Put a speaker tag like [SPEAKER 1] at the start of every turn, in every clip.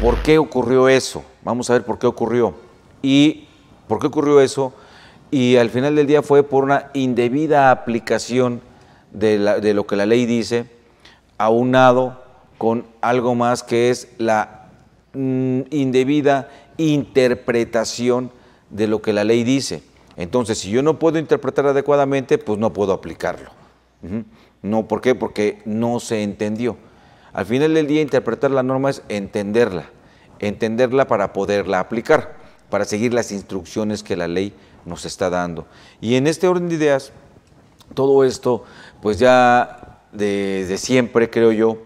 [SPEAKER 1] ¿Por qué ocurrió eso? Vamos a ver por qué ocurrió. ¿Y por qué ocurrió eso? Y al final del día fue por una indebida aplicación de, lo que la ley dice, aunado con algo más que es la mm, indebida interpretación de lo que la ley dice. Entonces, si yo no puedo interpretar adecuadamente, pues no puedo aplicarlo. No, ¿por qué? Porque no se entendió. Al final del día, interpretar la norma es entenderla, entenderla para poderla aplicar, para seguir las instrucciones que la ley nos está dando. Y en este orden de ideas, todo esto, pues ya desde siempre, creo yo,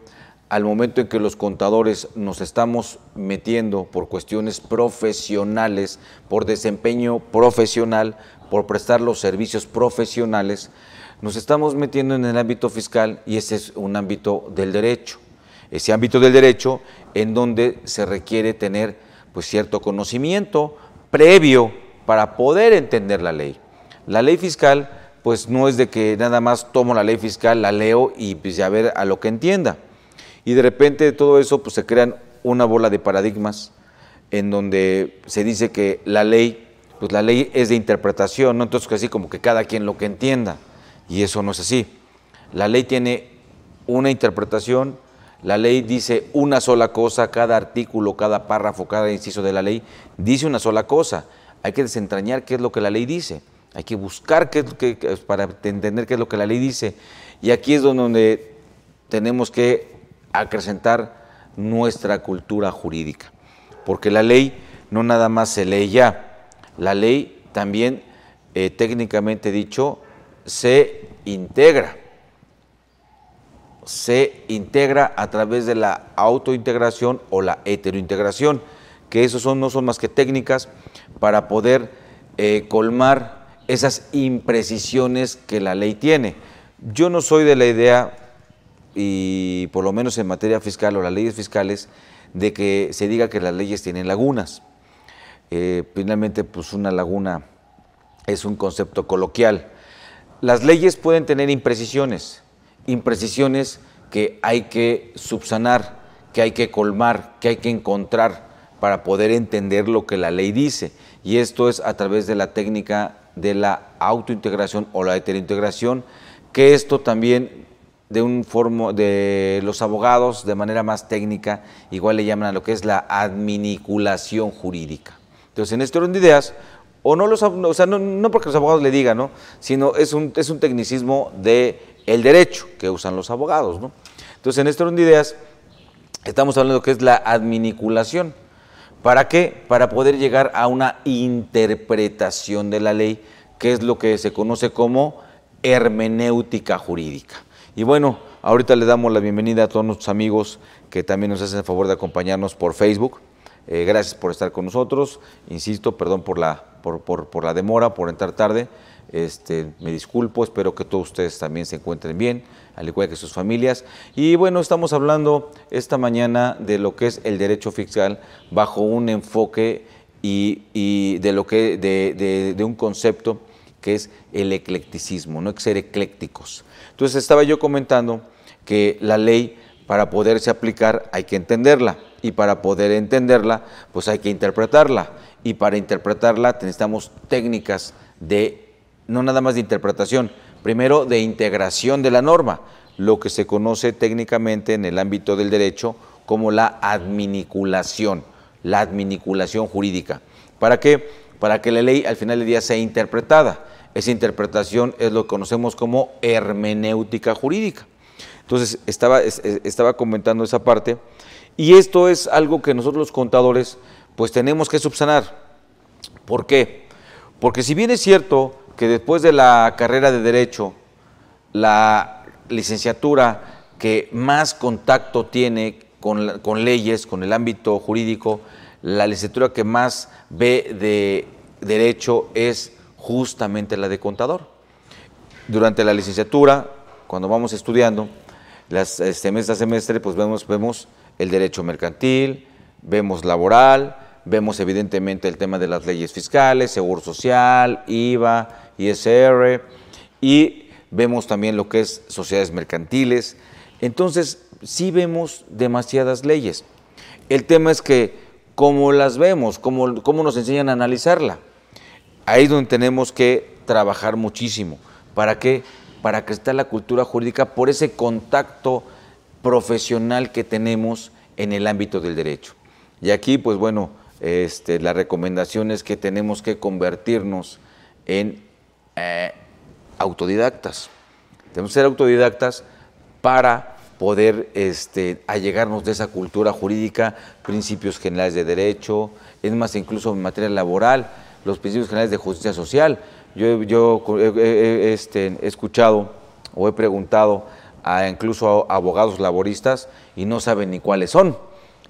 [SPEAKER 1] al momento en que los contadores nos estamos metiendo por cuestiones profesionales, por desempeño profesional, por prestar los servicios profesionales, nos estamos metiendo en el ámbito fiscal y ese es un ámbito del derecho ese ámbito del derecho en donde se requiere tener pues, cierto conocimiento previo para poder entender la ley. La ley fiscal pues no es de que nada más tomo la ley fiscal, la leo y pues a ver a lo que entienda. Y de repente de todo eso pues se crean una bola de paradigmas en donde se dice que la ley, pues la ley es de interpretación, ¿no? Entonces así como que cada quien lo que entienda. Y eso no es así. La ley tiene una interpretación, la ley dice una sola cosa, cada artículo, cada párrafo, cada inciso de la ley dice una sola cosa. Hay que desentrañar qué es lo que la ley dice. Hay que buscar qué, para entender qué es lo que la ley dice. Y aquí es donde tenemos que acrecentar nuestra cultura jurídica. Porque la ley no nada más se lee ya. La ley también, eh, técnicamente dicho, se integra se integra a través de la autointegración o la heterointegración, que esos son, no son más que técnicas para poder eh, colmar esas imprecisiones que la ley tiene. Yo no soy de la idea, y por lo menos en materia fiscal o las leyes fiscales, de que se diga que las leyes tienen lagunas. Eh, finalmente, pues una laguna es un concepto coloquial. Las leyes pueden tener imprecisiones, imprecisiones que hay que subsanar, que hay que colmar, que hay que encontrar para poder entender lo que la ley dice. Y esto es a través de la técnica de la autointegración o la heterointegración, que esto también de un forma, de los abogados de manera más técnica, igual le llaman a lo que es la adminiculación jurídica. Entonces, en este orden de ideas, o no los o sea, no porque los abogados le digan, ¿no? sino es un, es un tecnicismo de el derecho que usan los abogados. ¿no? Entonces, en este Rondo de ideas, estamos hablando que es la adminiculación. ¿Para qué? Para poder llegar a una interpretación de la ley, que es lo que se conoce como hermenéutica jurídica. Y bueno, ahorita le damos la bienvenida a todos nuestros amigos que también nos hacen el favor de acompañarnos por Facebook. Eh, gracias por estar con nosotros. Insisto, perdón por la, por la demora, por entrar tarde. Este, me disculpo, espero que todos ustedes también se encuentren bien, al igual que sus familias. Y bueno, estamos hablando esta mañana de lo que es el derecho fiscal bajo un enfoque y, de lo que de, un concepto que es el eclecticismo, no ser eclécticos. Entonces estaba yo comentando que la ley para poderse aplicar hay que entenderla y para poder entenderla pues hay que interpretarla y para interpretarla necesitamos técnicas de no nada más de interpretación, primero de integración de la norma, lo que se conoce técnicamente en el ámbito del derecho como la adminiculación, la adminiculación jurídica. ¿Para qué? Para que la ley al final del día sea interpretada. Esa interpretación es lo que conocemos como hermenéutica jurídica. Entonces, estaba, estaba comentando esa parte. Y esto es algo que nosotros los contadores, pues tenemos que subsanar. ¿Por qué? Porque si bien es cierto que después de la carrera de Derecho, la licenciatura que más contacto tiene con, leyes, con el ámbito jurídico, la licenciatura que más ve de Derecho es justamente la de contador. Durante la licenciatura, cuando vamos estudiando, las, semestre este, a semestre, pues vemos, vemos el derecho mercantil, vemos laboral, Vemos evidentemente el tema de las leyes fiscales, Seguro Social, IVA, ISR y vemos también lo que es sociedades mercantiles. Entonces, sí vemos demasiadas leyes. El tema es que, ¿cómo las vemos, ¿Cómo nos enseñan a analizarla, ahí es donde tenemos que trabajar muchísimo. ¿Para qué? Para que esté la cultura jurídica por ese contacto profesional que tenemos en el ámbito del derecho. Y aquí, pues bueno, este, la recomendación es que tenemos que convertirnos en eh, autodidactas. Tenemos que ser autodidactas para poder este, allegarnos de esa cultura jurídica, principios generales de derecho, es más, incluso en materia laboral, los principios generales de justicia social. Yo, eh, eh, este, he escuchado o he preguntado a incluso a abogados laboristas y no saben ni cuáles son.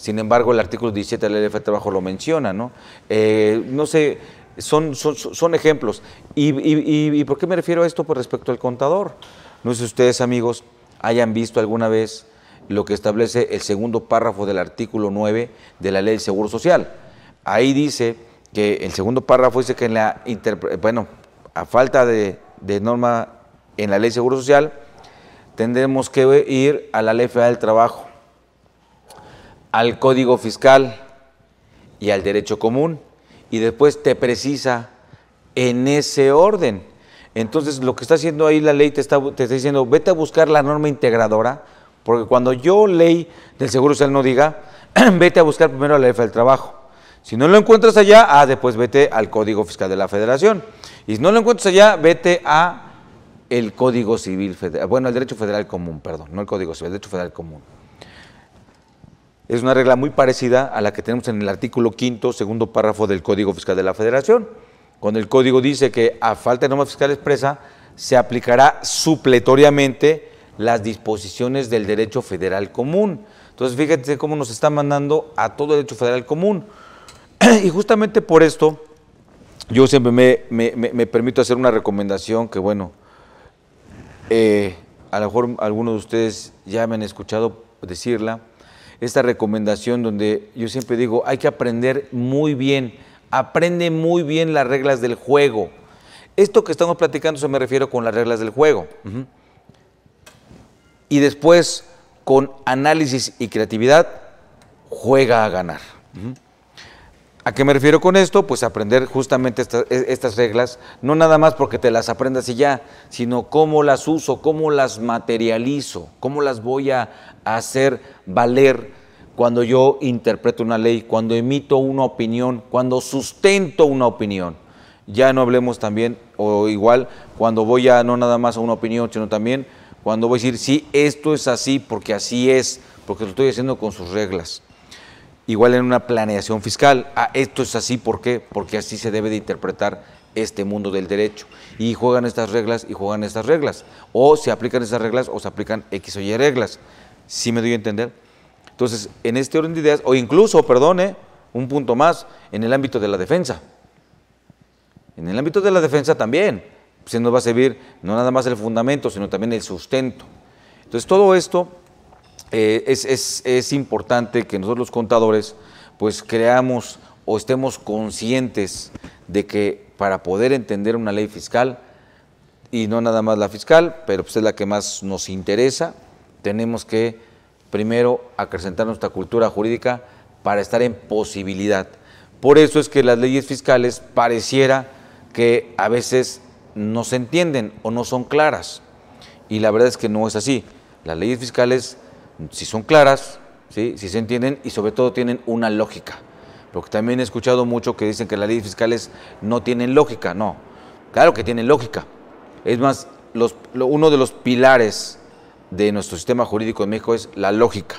[SPEAKER 1] Sin embargo, el artículo 17 de la Ley de Trabajo lo menciona, ¿no? Eh, no sé, son, son, son ejemplos. ¿Y, por qué me refiero a esto por pues respecto al contador? No sé si ustedes, amigos, hayan visto alguna vez lo que establece el segundo párrafo del artículo 9 de la Ley del Seguro Social. Ahí dice que el segundo párrafo dice que en la bueno, a falta de, norma en la Ley del Seguro Social, tendremos que ir a la Ley del Trabajo al Código Fiscal y al Derecho Común, y después te precisa en ese orden. Entonces, lo que está haciendo ahí la ley te está, diciendo, vete a buscar la norma integradora, porque cuando yo ley del Seguro Social no diga, vete a buscar primero la ley del trabajo. Si no lo encuentras allá, ah, después vete al Código Fiscal de la Federación. Y si no lo encuentras allá, vete a el Código Civil Federal, bueno, al Derecho Federal Común, perdón, no el Código Civil, Derecho Federal Común es una regla muy parecida a la que tenemos en el artículo quinto, segundo párrafo del Código Fiscal de la Federación, cuando el código dice que a falta de norma fiscal expresa se aplicará supletoriamente las disposiciones del derecho federal común. Entonces, fíjate cómo nos está mandando a todo derecho federal común. Y justamente por esto, yo siempre me, permito hacer una recomendación que, bueno, eh, a lo mejor algunos de ustedes ya me han escuchado decirla, esta recomendación donde yo siempre digo, hay que aprender muy bien, aprende muy bien las reglas del juego. Esto que estamos platicando se me refiero con las reglas del juego. Y después, con análisis y creatividad, juega a ganar. ¿A qué me refiero con esto? Pues aprender justamente e, estas reglas, no nada más porque te las aprendas y ya, sino cómo las uso, cómo las materializo, cómo las voy a hacer valer cuando yo interpreto una ley, cuando emito una opinión, cuando sustento una opinión. Ya no hablemos también, o igual, cuando voy a no nada más a una opinión, sino también cuando voy a decir, sí, esto es así porque así es, porque lo estoy haciendo con sus reglas igual en una planeación fiscal. Ah, esto es así, ¿por qué? Porque así se debe de interpretar este mundo del derecho. Y juegan estas reglas y juegan estas reglas. O se aplican esas reglas o se aplican X o Y reglas. ¿Sí me doy a entender? Entonces, en este orden de ideas, o incluso, perdone, un punto más, en el ámbito de la defensa. En el ámbito de la defensa también se pues, nos va a servir no nada más el fundamento, sino también el sustento. Entonces, todo esto eh, es, es, es, importante que nosotros los contadores pues creamos o estemos conscientes de que para poder entender una ley fiscal, y no nada más la fiscal, pero pues, es la que más nos interesa, tenemos que primero acrecentar nuestra cultura jurídica para estar en posibilidad. Por eso es que las leyes fiscales pareciera que a veces no se entienden o no son claras. Y la verdad es que no es así. Las leyes fiscales si son claras, si se entienden y sobre todo tienen una lógica. Porque también he escuchado mucho que dicen que las leyes fiscales no tienen lógica. No, claro que tienen lógica. Es más, uno de los pilares de nuestro sistema jurídico en México es la lógica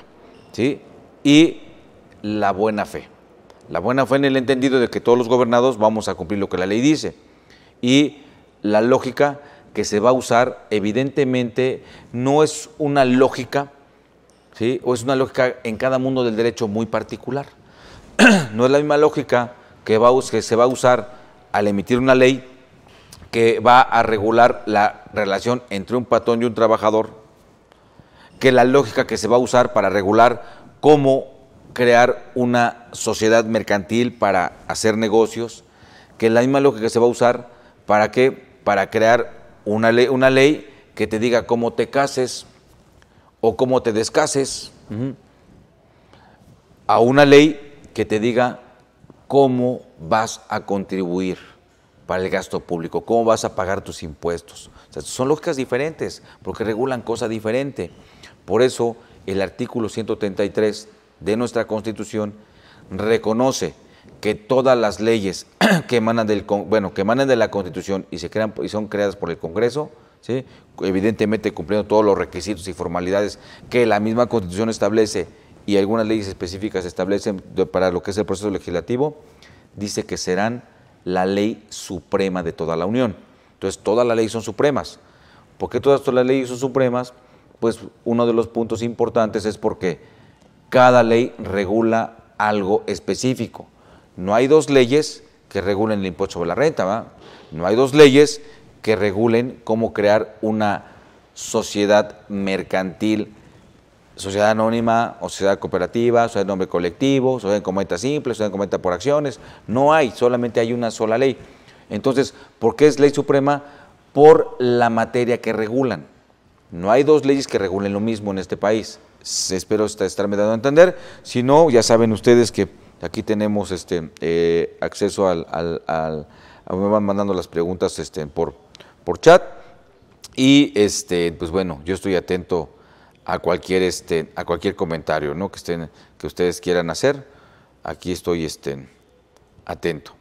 [SPEAKER 1] ¿sí? y la buena fe. La buena fe en el entendido de que todos los gobernados vamos a cumplir lo que la ley dice. Y la lógica que se va a usar, evidentemente, no es una lógica o es una lógica en cada mundo del derecho muy particular. no es la misma lógica que, va, que se va a usar al emitir una ley que va a regular la relación entre un patrón y un trabajador, que la lógica que se va a usar para regular cómo crear una sociedad mercantil para hacer negocios, que la misma lógica que se va a usar para qué, para crear una ley que te diga cómo te cases, o cómo te descases, a una ley que te diga cómo vas a contribuir para el gasto público, cómo vas a pagar tus impuestos. son lógicas diferentes porque regulan cosas diferentes. Por eso el artículo 133 de nuestra Constitución reconoce que todas las leyes que emanan, del, bueno, que de la Constitución y, se crean, y son creadas por el Congreso evidentemente cumpliendo todos los requisitos y formalidades que la misma Constitución establece y algunas leyes específicas establecen para lo que es el proceso legislativo, dice que serán la ley suprema de toda la Unión. Entonces, todas las leyes son supremas. ¿Por qué todas, todas las leyes son supremas? Pues uno de los puntos importantes es porque cada ley regula algo específico. No hay dos leyes que regulen el impuesto sobre la renta, ¿va? no hay dos leyes que regulen cómo crear una sociedad mercantil, sociedad anónima o sociedad cooperativa, sociedad de nombre colectivo, sociedad en cometa simple, sociedad de cometa por acciones. No hay, solamente hay una sola ley. Entonces, ¿por qué es ley suprema? Por la materia que regulan. No hay dos leyes que regulen lo mismo en este país. Espero estarme dando a entender. Si no, ya saben ustedes que aquí tenemos este, eh, acceso al, Me van mandando las preguntas este, por, por chat. Y este, pues bueno, yo estoy atento a cualquier este, a cualquier comentario, ¿no? Que estén, que ustedes quieran hacer. Aquí estoy este, atento.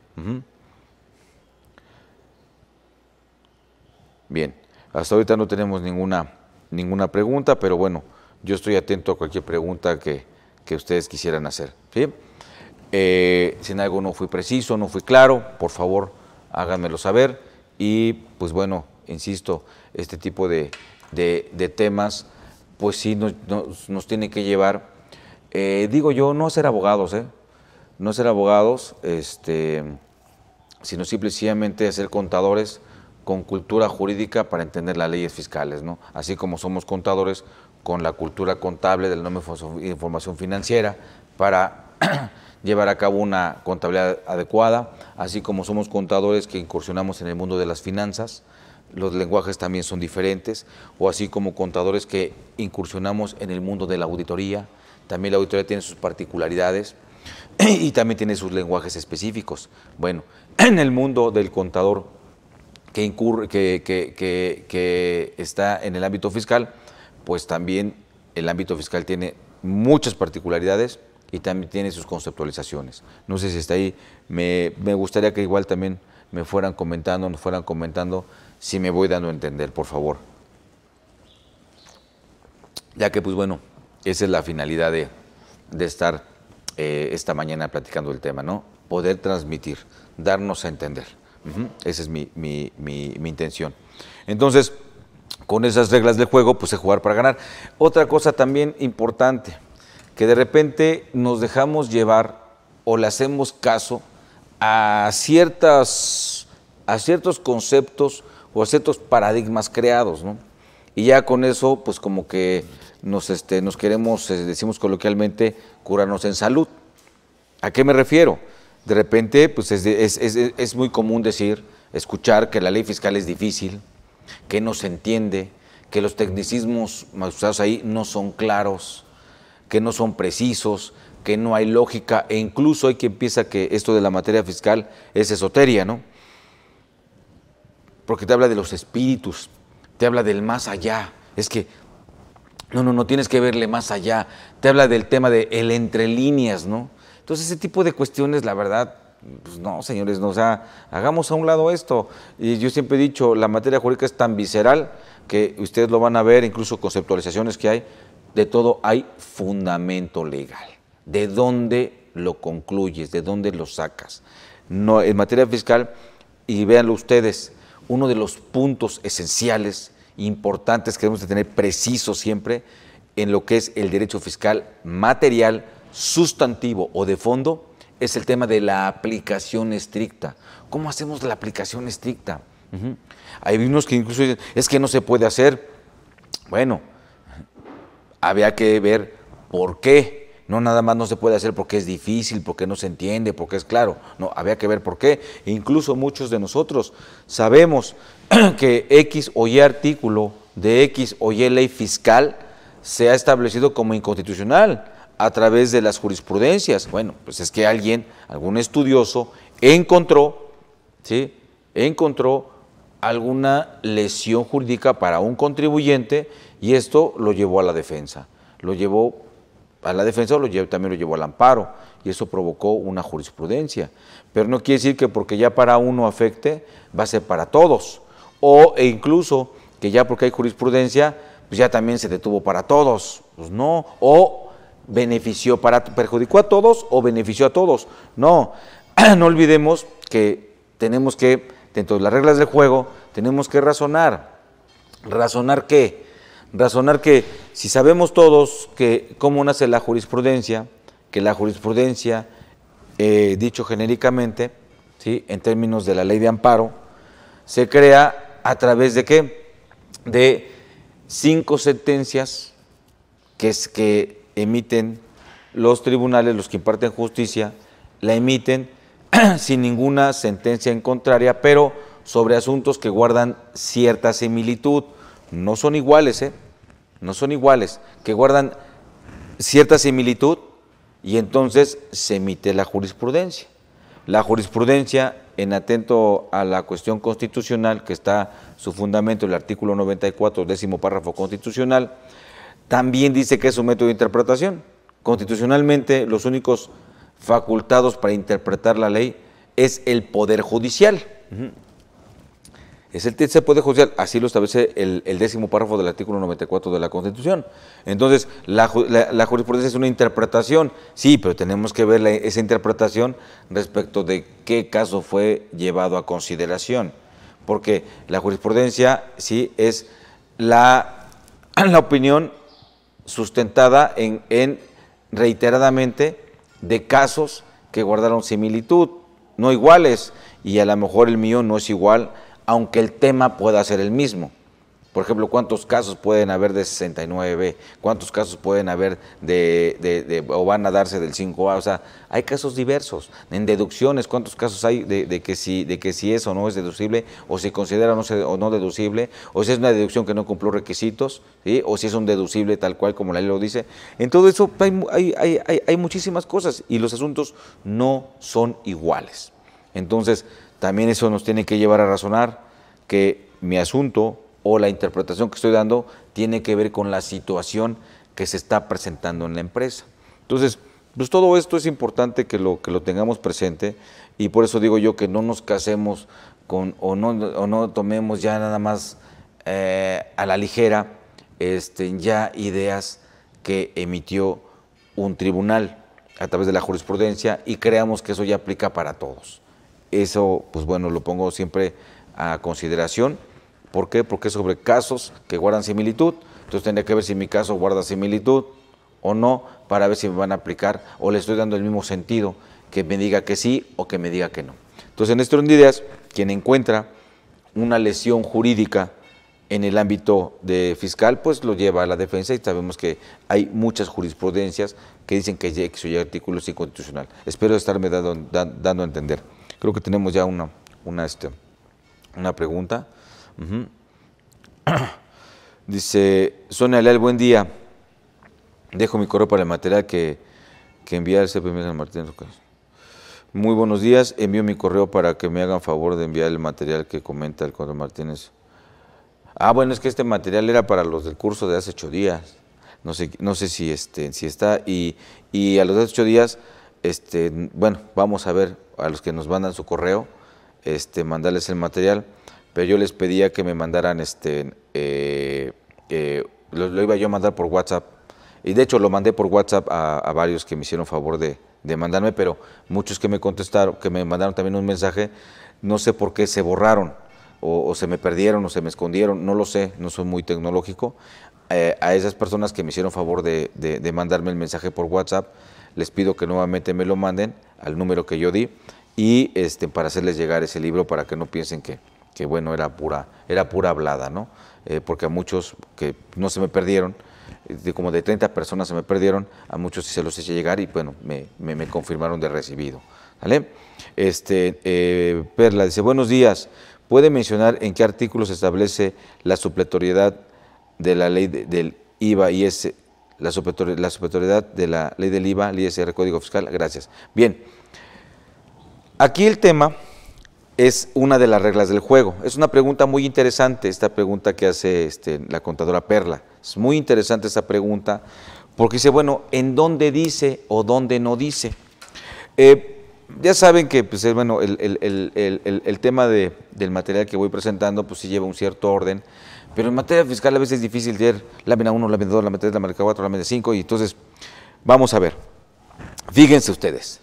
[SPEAKER 1] Bien, hasta ahorita no tenemos ninguna, ninguna pregunta, pero bueno, yo estoy atento a cualquier pregunta que, que ustedes quisieran hacer. Eh, si en algo no fui preciso, no fui claro, por favor háganmelo saber. Y pues bueno, insisto, este tipo de, temas, pues sí nos, nos, tiene que llevar, eh, digo yo, no a ser abogados, ¿eh? no no ser abogados, este, sino simplemente a ser contadores con cultura jurídica para entender las leyes fiscales, ¿no? Así como somos contadores con la cultura contable del nombre de información financiera para llevar a cabo una contabilidad adecuada, así como somos contadores que incursionamos en el mundo de las finanzas, los lenguajes también son diferentes, o así como contadores que incursionamos en el mundo de la auditoría, también la auditoría tiene sus particularidades y también tiene sus lenguajes específicos. Bueno, en el mundo del contador que, que, que, está en el ámbito fiscal, pues también el ámbito fiscal tiene muchas particularidades y también tiene sus conceptualizaciones. No sé si está ahí. Me, gustaría que igual también me fueran comentando, nos fueran comentando si me voy dando a entender, por favor. Ya que, pues bueno, esa es la finalidad de, de estar eh, esta mañana platicando el tema, ¿no? Poder transmitir, darnos a entender. Esa es mi, mi, intención. Entonces, con esas reglas de juego, pues es jugar para ganar. Otra cosa también importante que de repente nos dejamos llevar o le hacemos caso a, ciertas, a ciertos conceptos o a ciertos paradigmas creados, ¿no? Y ya con eso, pues como que nos, este, nos queremos, eh, decimos coloquialmente, curarnos en salud. ¿A qué me refiero? De repente, pues es, muy común decir, escuchar que la ley fiscal es difícil, que no se entiende, que los tecnicismos usados ahí no son claros, que no son precisos, que no hay lógica e incluso hay quien piensa que esto de la materia fiscal es esoteria, ¿no? Porque te habla de los espíritus, te habla del más allá. Es que no, no, no tienes que verle más allá. Te habla del tema de el entre líneas, ¿no? Entonces, ese tipo de cuestiones, la verdad, pues no, señores, no, o sea, hagamos a un lado esto. Y yo siempre he dicho, la materia jurídica es tan visceral que ustedes lo van a ver, incluso conceptualizaciones que hay, de todo hay fundamento legal. ¿De dónde lo concluyes? ¿De dónde lo sacas? No, en materia fiscal, y véanlo ustedes, uno de los puntos esenciales, importantes que debemos de tener preciso siempre en lo que es el derecho fiscal material, sustantivo o de fondo, es el tema de la aplicación estricta. ¿Cómo hacemos la aplicación estricta? Hay unos que incluso dicen, es que no se puede hacer. Bueno, había que ver por qué. No nada más no se puede hacer porque es difícil, porque no se entiende, porque es claro. No, había que ver por qué. incluso muchos de nosotros sabemos que X o Y artículo de X o Y ley fiscal se ha establecido como inconstitucional a través de las jurisprudencias. Bueno, pues es que alguien, algún estudioso, encontró, ¿sí? Encontró alguna lesión jurídica para un contribuyente y esto lo llevó a la defensa, lo llevó a la defensa lo también lo llevó al amparo y eso provocó una jurisprudencia. Pero no quiere decir que porque ya para uno afecte, va a ser para todos. O e incluso que ya porque hay jurisprudencia, pues ya también se detuvo para todos. Pues no. O benefició para, perjudicó a todos o benefició a todos. No, no olvidemos que tenemos que, dentro de las reglas del juego, tenemos que razonar. ¿Razonar qué? razonar que si sabemos todos que cómo nace la jurisprudencia, que la jurisprudencia, eh, dicho genéricamente, ¿sí? en términos de la ley de amparo, se crea a través de qué? De cinco sentencias que, es, que emiten los tribunales, los que imparten justicia, la emiten sin ninguna sentencia en contraria, pero sobre asuntos que guardan cierta similitud no son iguales, ¿eh? no son iguales, que guardan cierta similitud y entonces se emite la jurisprudencia. La jurisprudencia, en atento a la cuestión constitucional, que está su fundamento el artículo 94, décimo párrafo constitucional, también dice que es un método de interpretación. Constitucionalmente, los únicos facultados para interpretar la ley es el Poder Judicial es el se puede juzgar? así lo establece el, décimo párrafo del artículo 94 de la Constitución. Entonces, la, jurisprudencia es una interpretación, sí, pero tenemos que ver esa interpretación respecto de qué caso fue llevado a consideración, porque la jurisprudencia, sí, es la, la opinión sustentada en, en reiteradamente de casos que guardaron similitud, no iguales, y a lo mejor el mío no es igual aunque el tema pueda ser el mismo. Por ejemplo, ¿cuántos casos pueden haber de 69B? ¿Cuántos casos pueden haber de, o van a darse del 5A? O sea, hay casos diversos. En deducciones, ¿cuántos casos hay de, que, si, de que si es o no es deducible? ¿O si considera no o no deducible? ¿O si es una deducción que no cumplió requisitos? ¿O si es un deducible tal cual como la ley lo dice? En todo eso hay, hay muchísimas cosas y los asuntos no son iguales. Entonces, también eso nos tiene que llevar a razonar que mi asunto o la interpretación que estoy dando tiene que ver con la situación que se está presentando en la empresa. Entonces, pues todo esto es importante que lo, que lo tengamos presente y por eso digo yo que no nos casemos con o no, tomemos ya nada más eh, a la ligera este, ya ideas que emitió un tribunal a través de la jurisprudencia y creamos que eso ya aplica para todos. Eso, pues bueno, lo pongo siempre a consideración. ¿Por qué? Porque es sobre casos que guardan similitud. Entonces tendría que ver si mi caso guarda similitud o no para ver si me van a aplicar o le estoy dando el mismo sentido que me diga que sí o que me diga que no. Entonces, en este orden de ideas, quien encuentra una lesión jurídica en el ámbito de fiscal, pues lo lleva a la defensa y sabemos que hay muchas jurisprudencias que dicen que es o Y artículo es inconstitucional. Espero estarme dando, dando a entender. Creo que tenemos ya una, una, este, una pregunta. Dice, Sonia Leal, buen día. Dejo mi correo para el material que, que envía el CPM Martínez. Muy buenos días. Envío mi correo para que me hagan favor de enviar el material que comenta el cuadro Martínez. Ah, bueno, es que este material era para los del curso de hace ocho días. No sé, no sé si, este, si está. Y, y a los de hace ocho días este, bueno, vamos a ver a los que nos mandan su correo, este, mandarles el material, pero yo les pedía que me mandaran, este, eh, eh, lo, iba yo a mandar por WhatsApp, y de hecho lo mandé por WhatsApp a, varios que me hicieron favor de, mandarme, pero muchos que me contestaron, que me mandaron también un mensaje, no sé por qué se borraron, o, se me perdieron, o se me escondieron, no lo sé, no soy muy tecnológico. Eh, a esas personas que me hicieron favor de mandarme el mensaje por WhatsApp, les pido que nuevamente me lo manden al número que yo di y este, para hacerles llegar ese libro para que no piensen que, que bueno, era pura, era pura hablada, ¿no? Eh, porque a muchos que no se me perdieron, de como de 30 personas se me perdieron, a muchos sí se los hice llegar y bueno, me, confirmaron de recibido. ¿vale? Este, eh, Perla dice, buenos días, ¿puede mencionar en qué artículo se establece la supletoriedad de la ley del IVA y ese la superioridad de la ley del IVA, el ISR, Código Fiscal. Gracias. Bien, aquí el tema es una de las reglas del juego. Es una pregunta muy interesante, esta pregunta que hace este, la contadora Perla. Es muy interesante esta pregunta porque dice, bueno, ¿en dónde dice o dónde no dice? Eh, ya saben que pues, bueno, el, tema del material que voy presentando pues sí lleva un cierto orden, pero en materia fiscal a veces es difícil leer lámina 1, lámina 2, lámina 3, lámina 4, lámina 5, y entonces vamos a ver. Fíjense ustedes.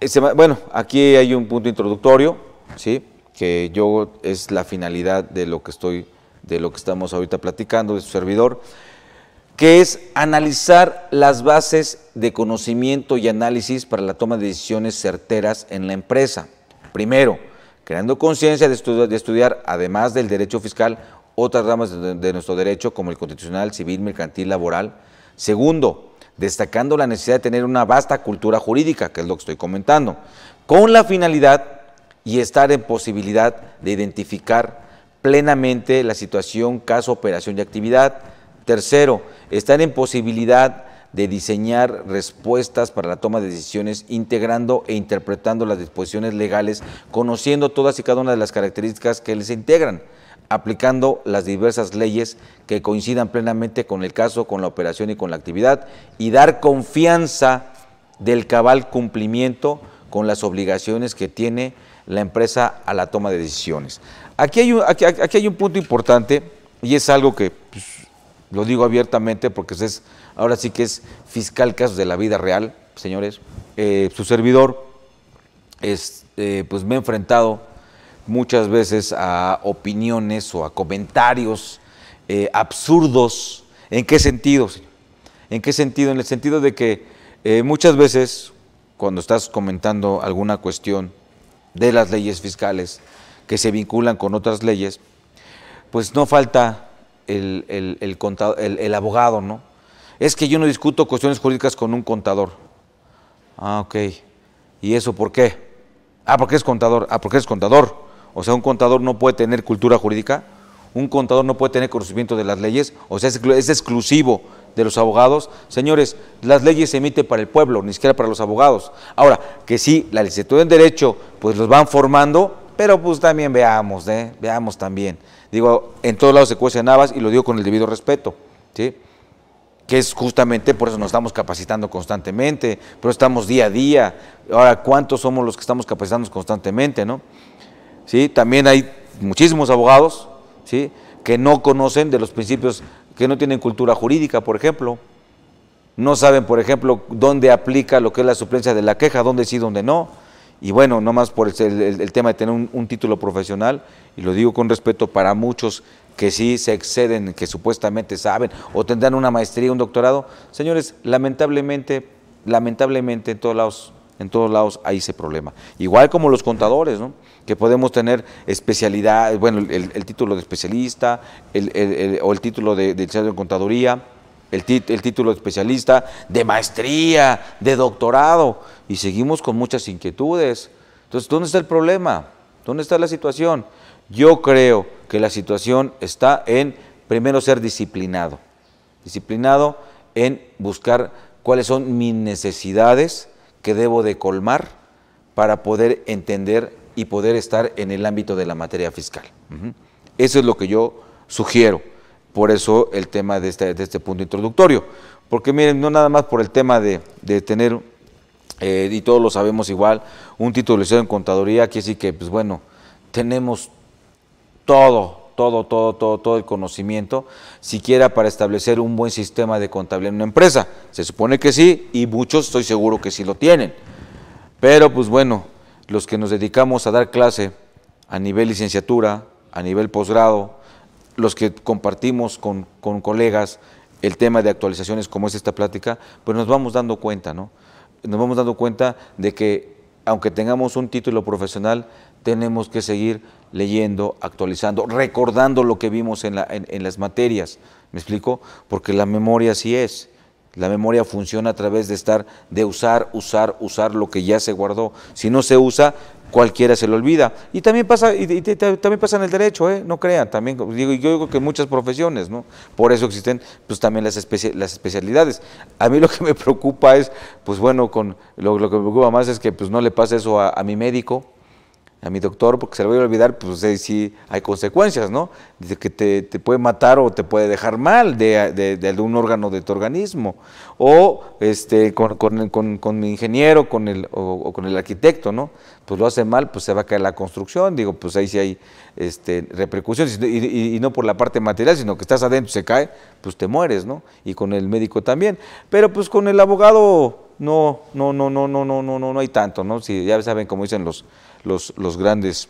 [SPEAKER 1] Este, bueno, aquí hay un punto introductorio, ¿sí? que yo es la finalidad de lo que estoy, de lo que estamos ahorita platicando, de su servidor, que es analizar las bases de conocimiento y análisis para la toma de decisiones certeras en la empresa. Primero, creando conciencia de, estudiar, además del derecho fiscal, otras ramas de, de nuestro derecho como el constitucional, civil, mercantil, laboral. Segundo, destacando la necesidad de tener una vasta cultura jurídica, que es lo que estoy comentando, con la finalidad y estar en posibilidad de identificar plenamente la situación, caso, operación y actividad. Tercero, estar en posibilidad de diseñar respuestas para la toma de decisiones, integrando e interpretando las disposiciones legales, conociendo todas y cada una de las características que les integran aplicando las diversas leyes que coincidan plenamente con el caso, con la operación y con la actividad, y dar confianza del cabal cumplimiento con las obligaciones que tiene la empresa a la toma de decisiones. Aquí hay un, aquí, hay un punto importante y es algo que pues, lo digo abiertamente porque es ahora sí que es fiscal casos de la vida real, señores. Eh, su servidor eh, pues me ha enfrentado muchas veces a opiniones o a comentarios eh, absurdos. ¿En qué sentido? ¿En qué sentido? En el sentido de que muchas veces cuando estás comentando alguna cuestión de las leyes fiscales que se vinculan con otras leyes, pues no falta el, el abogado, ¿no? es que yo no discuto cuestiones jurídicas con un contador. Ah, ok. ¿Y eso por qué? Ah, porque es contador. Ah, porque es contador. O sea, un contador no puede tener cultura jurídica, un contador no puede tener conocimiento de las leyes, o sea, es, exclusivo de los abogados. Señores, las leyes se emiten para el pueblo, ni siquiera para los abogados. Ahora, que sí, la licenciatura en Derecho, pues los van formando, pero pues también veamos, ¿eh? veamos también. Digo, en todos lados se cuecen y lo digo con el debido respeto, ¿sí? que es justamente por eso nos estamos capacitando constantemente, pero estamos día a día. Ahora, ¿cuántos somos los que estamos capacitando constantemente? ¿no? ¿Sí? También hay muchísimos abogados ¿sí? que no conocen de los principios, que no tienen cultura jurídica, por ejemplo. No saben, por ejemplo, dónde aplica lo que es la suplencia de la queja, dónde sí, dónde no. Y bueno, nomás por el, tema de tener un, un título profesional, y lo digo con respeto para muchos que sí se exceden, que supuestamente saben o tendrán una maestría, un doctorado. Señores, lamentablemente, lamentablemente en todos lados, en todos lados hay ese problema. Igual como los contadores, ¿no? que podemos tener especialidad, bueno, el, título de especialista el, o el título de, de en contaduría, el, el, título de especialista, de maestría, de doctorado, y seguimos con muchas inquietudes. Entonces, ¿dónde está el problema? ¿Dónde está la situación? Yo creo que la situación está en, primero, ser disciplinado. Disciplinado en buscar cuáles son mis necesidades que debo de colmar para poder entender y poder estar en el ámbito de la materia fiscal. Eso es lo que yo sugiero. Por eso el tema este, de este, punto introductorio. Porque miren, no nada más por el tema de, tener, eh, y todos lo sabemos igual, un título licenciado en contaduría, que sí que, pues bueno, tenemos todo, todo, todo, todo, todo el conocimiento, siquiera para establecer un buen sistema de contabilidad en una empresa. Se supone que sí, y muchos estoy seguro que sí lo tienen. Pero pues bueno, los que nos dedicamos a dar clase a nivel licenciatura, a nivel posgrado, los que compartimos con, colegas el tema de actualizaciones como es esta plática, pues nos vamos dando cuenta, ¿no? Nos vamos dando cuenta de que aunque tengamos un título profesional, tenemos que seguir leyendo, actualizando, recordando lo que vimos en, las materias. ¿Me explico? Porque la memoria sí es. La memoria funciona a través de estar, de usar, usar, usar lo que ya se guardó. Si no se usa, cualquiera se lo olvida. Y también pasa, y, también pasa en el derecho, ¿eh? no crean, también digo, yo digo que muchas profesiones, ¿no? Por eso existen pues también las, las especialidades. A mí lo que me preocupa es, pues bueno, con lo, que me preocupa más es que pues no le pase eso a mi médico, a mi doctor porque se lo voy a olvidar, pues ahí sí hay consecuencias, ¿no? Dice que te, puede matar o te puede dejar mal de, de, algún órgano de tu organismo. O este, con, con, mi ingeniero con el, o, con el arquitecto, ¿no? Pues lo hace mal, pues se va a caer la construcción. Digo, pues ahí sí hay este, repercusiones. Y, no por la parte material, sino que estás adentro, se cae, pues te mueres, ¿no? Y con el médico también. Pero pues con el abogado no, no, no, no, no, no, no, no, no hay tanto, ¿no? Si ya saben, como dicen los los, grandes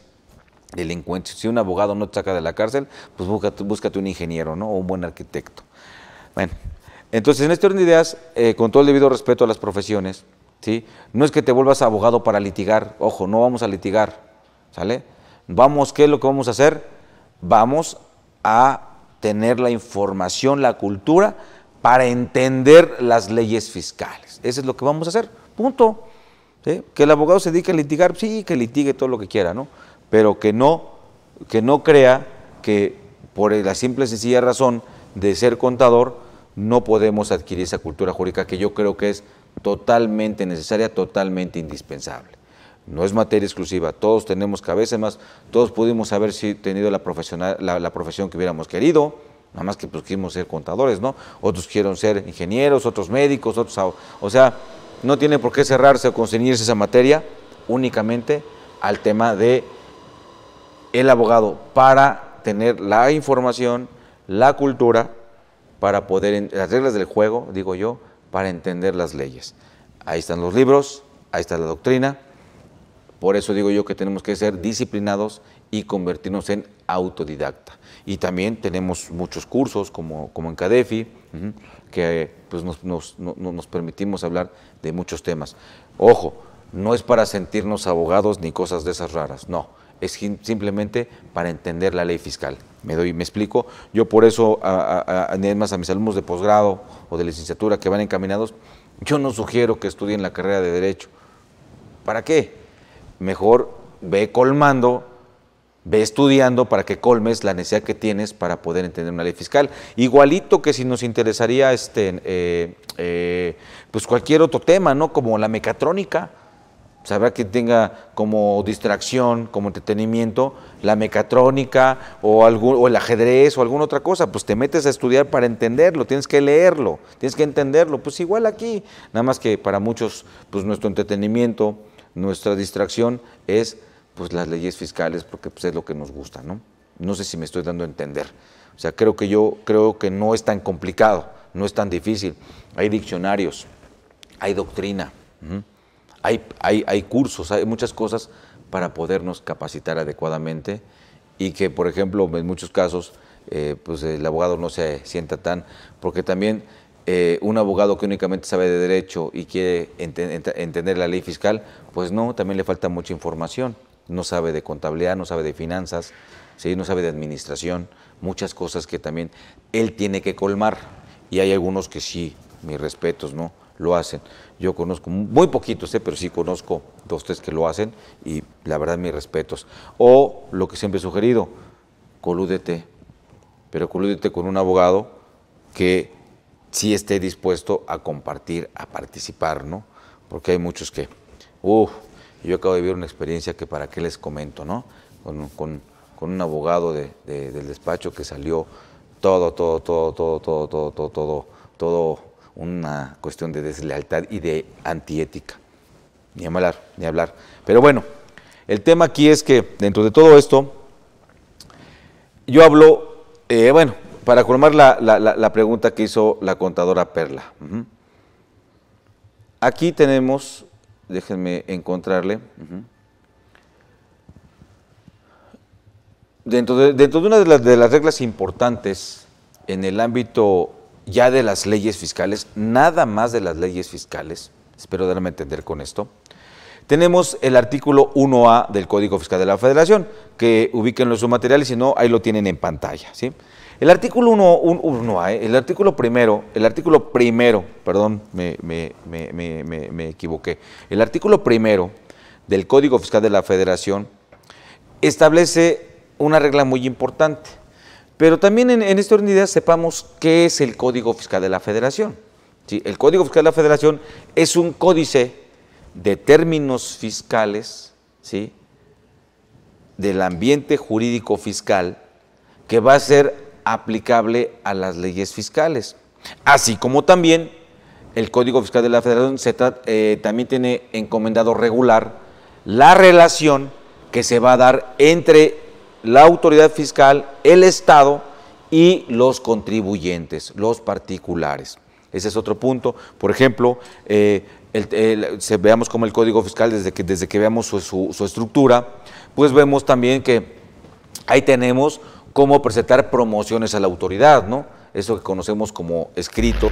[SPEAKER 1] delincuentes. Si un abogado no te saca de la cárcel, pues búscate, un ingeniero ¿no? o un buen arquitecto. Bueno, entonces en este orden de ideas, eh, con todo el debido respeto a las profesiones, ¿sí? no es que te vuelvas abogado para litigar, ojo, no vamos a litigar, ¿sale? Vamos, ¿qué es lo que vamos a hacer? Vamos a tener la información, la cultura, para entender las leyes fiscales. Eso es lo que vamos a hacer, punto. Que el abogado se dedique a litigar, sí, que litigue todo lo que quiera, ¿no? Pero que no, que no crea que por la simple y sencilla razón de ser contador no podemos adquirir esa cultura jurídica que yo creo que es totalmente necesaria, totalmente indispensable. No es materia exclusiva, todos tenemos cabeza, más todos pudimos haber tenido la, la, profesión que hubiéramos querido, nada más que pues, quisimos ser contadores, ¿no? Otros quieren ser ingenieros, otros médicos, otros... O sea, no tiene por qué cerrarse o conseguirse esa materia únicamente al tema de el abogado para tener la información, la cultura, para poder, las reglas del juego, digo yo, para entender las leyes. Ahí están los libros, ahí está la doctrina. Por eso digo yo que tenemos que ser disciplinados y convertirnos en autodidacta. Y también tenemos muchos cursos como, como en Cadefi que pues, nos, permitimos hablar de muchos temas. Ojo, no es para sentirnos abogados ni cosas de esas raras, no es simplemente para entender la ley fiscal. Me doy, me explico. Yo por eso, además a mis alumnos de posgrado o de licenciatura que van encaminados, yo no sugiero que estudien la carrera de derecho. ¿Para qué? Mejor ve colmando ve estudiando para que colmes la necesidad que tienes para poder entender una ley fiscal. Igualito que si nos interesaría este, eh, eh, pues cualquier otro tema, ¿no? Como la mecatrónica. Sabrá pues que tenga como distracción, como entretenimiento, la mecatrónica o, algún, o el ajedrez o alguna otra cosa. Pues te metes a estudiar para entenderlo, tienes que leerlo, tienes que entenderlo. Pues igual aquí, nada más que para muchos, pues nuestro entretenimiento, nuestra distracción es pues las leyes fiscales porque pues, es lo que nos gusta, ¿no? No sé si me estoy dando a entender. O sea, creo que yo creo que no es tan complicado, no es tan difícil. Hay diccionarios, hay doctrina, hay, hay, hay cursos, hay muchas cosas para podernos capacitar adecuadamente y que, por ejemplo, en muchos casos, eh, pues el abogado no se sienta tan, porque también eh, un abogado que únicamente sabe de derecho y quiere entender la ley fiscal, pues no, también le falta mucha información no sabe de contabilidad, no sabe de finanzas, ¿sí? no sabe de administración, muchas cosas que también él tiene que colmar. Y hay algunos que sí, mis respetos, ¿no? Lo hacen. Yo conozco muy poquitos, ¿eh? pero sí conozco dos, tres que lo hacen y la verdad mis respetos. O lo que siempre he sugerido, colúdete, pero colúdete con un abogado que sí esté dispuesto a compartir, a participar, ¿no? Porque hay muchos que, uff, yo acabo de vivir una experiencia que para qué les comento, ¿no? Con, un abogado del despacho que salió todo, todo, todo, todo, todo, todo, todo, todo, todo una cuestión de deslealtad y de antiética. Ni hablar, ni hablar. Pero bueno, el tema aquí es que dentro de todo esto, yo hablo, eh, bueno, para colmar la, pregunta que hizo la contadora Perla. Aquí tenemos déjenme encontrarle. dentro, de, una de las, reglas importantes en el ámbito ya de las leyes fiscales, nada más de las leyes fiscales, espero darme a entender con esto, tenemos el artículo 1A del Código Fiscal de la Federación, que ubiquen los su y si no, ahí lo tienen en pantalla. ¿sí? El artículo 1, uh, el artículo primero, el artículo primero, perdón, me, equivoqué. El artículo primero del Código Fiscal de la Federación establece una regla muy importante. Pero también en, esta orden sepamos qué es el Código Fiscal de la Federación. ¿sí? El Código Fiscal de la Federación es un códice de términos fiscales, ¿sí? del ambiente jurídico fiscal, que va a ser aplicable a las leyes fiscales, así como también el Código Fiscal de la Federación Z eh, también tiene encomendado regular la relación que se va a dar entre la autoridad fiscal, el Estado y los contribuyentes, los particulares. Ese es otro punto. Por ejemplo, eh, se, veamos como el Código Fiscal, desde que, desde que veamos su, su estructura, pues vemos también que ahí tenemos cómo presentar promociones a la autoridad, ¿no? Eso que conocemos como escrito.